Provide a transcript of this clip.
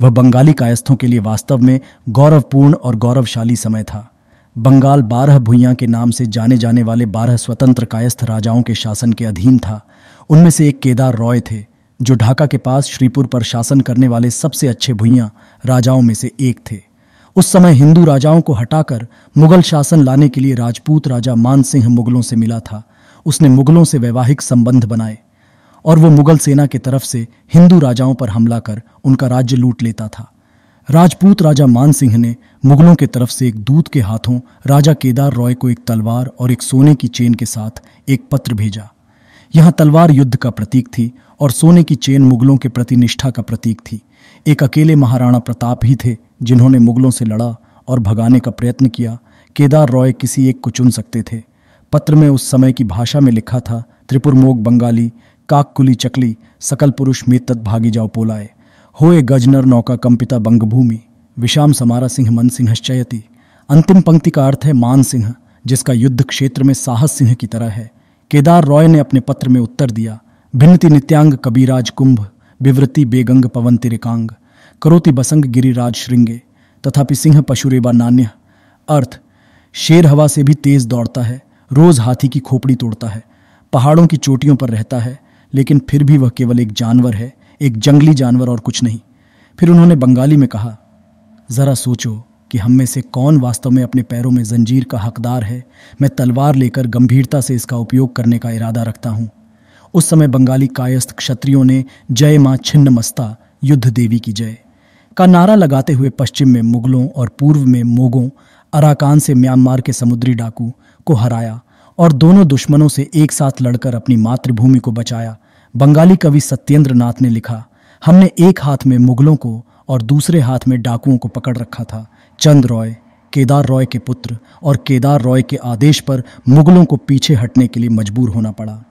वह बंगाली कायस्थों के लिए वास्तव में गौरवपूर्ण और गौरवशाली समय था बंगाल बारह भुइयां के नाम से जाने जाने वाले बारह स्वतंत्र कायस्थ राजाओं के शासन के अधीन था उनमें से एक केदार रॉय थे जो ढाका के पास श्रीपुर पर शासन करने वाले सबसे अच्छे भुइयां राजाओं में से एक थे उस समय हिंदू राजाओं को हटाकर मुगल शासन लाने के लिए राजपूत राजा मानसिंह मुगलों से मिला था उसने मुगलों से वैवाहिक संबंध बनाए और वो मुगल सेना की तरफ से हिंदू राजाओं पर हमला कर उनका राज्य लूट लेता था राजपूत राजा मान सिंह ने मुगलों की तरफ से एक दूत के हाथों राजा केदार रॉय को एक तलवार और एक सोने की चेन के साथ एक पत्र भेजा यहाँ तलवार युद्ध का प्रतीक थी और सोने की चेन मुगलों के प्रति निष्ठा का प्रतीक थी एक अकेले महाराणा प्रताप ही थे जिन्होंने मुगलों से लड़ा और भगाने का प्रयत्न किया केदार रॉय किसी एक को चुन सकते थे पत्र में उस समय की भाषा में लिखा था त्रिपुरमोग बंगाली काकुली चकली सकल पुरुष में भागी जाओ पोलाए होए गजनर नौका कंपिता बंगभूमि विशाम समारा सिंह मन सिंह चयती अंतिम पंक्ति का अर्थ है मान सिंह जिसका युद्ध क्षेत्र में साहस सिंह की तरह है केदार रॉय ने अपने पत्र में उत्तर दिया भिन्नति नित्यांग कबीराज कुंभ विवृति बेगंग पवन तिरिकांग करोति बसंग गिरिराज श्रृंगे तथापि सिंह पशुरेबा नान्य अर्थ शेर हवा से भी तेज दौड़ता है रोज हाथी की खोपड़ी तोड़ता है पहाड़ों की चोटियों पर रहता है लेकिन फिर भी वह केवल एक जानवर है एक जंगली जानवर और कुछ नहीं फिर उन्होंने बंगाली में कहा ज़रा सोचो कि हम में से कौन वास्तव में अपने पैरों में जंजीर का हकदार है मैं तलवार लेकर गंभीरता से इसका उपयोग करने का इरादा रखता हूं उस समय बंगाली कायस्थ क्षत्रियों ने जय माँ छिन्न मस्ता युद्ध देवी की जय का नारा लगाते हुए पश्चिम में मुगलों और पूर्व में मोगों अराकान से म्यांमार के समुद्री डाकू को हराया और दोनों दुश्मनों से एक साथ लड़कर अपनी मातृभूमि को बचाया बंगाली कवि सत्येंद्र नाथ ने लिखा हमने एक हाथ में मुगलों को और दूसरे हाथ में डाकुओं को पकड़ रखा था चंद रॉय केदार रॉय के पुत्र और केदार रॉय के आदेश पर मुगलों को पीछे हटने के लिए मजबूर होना पड़ा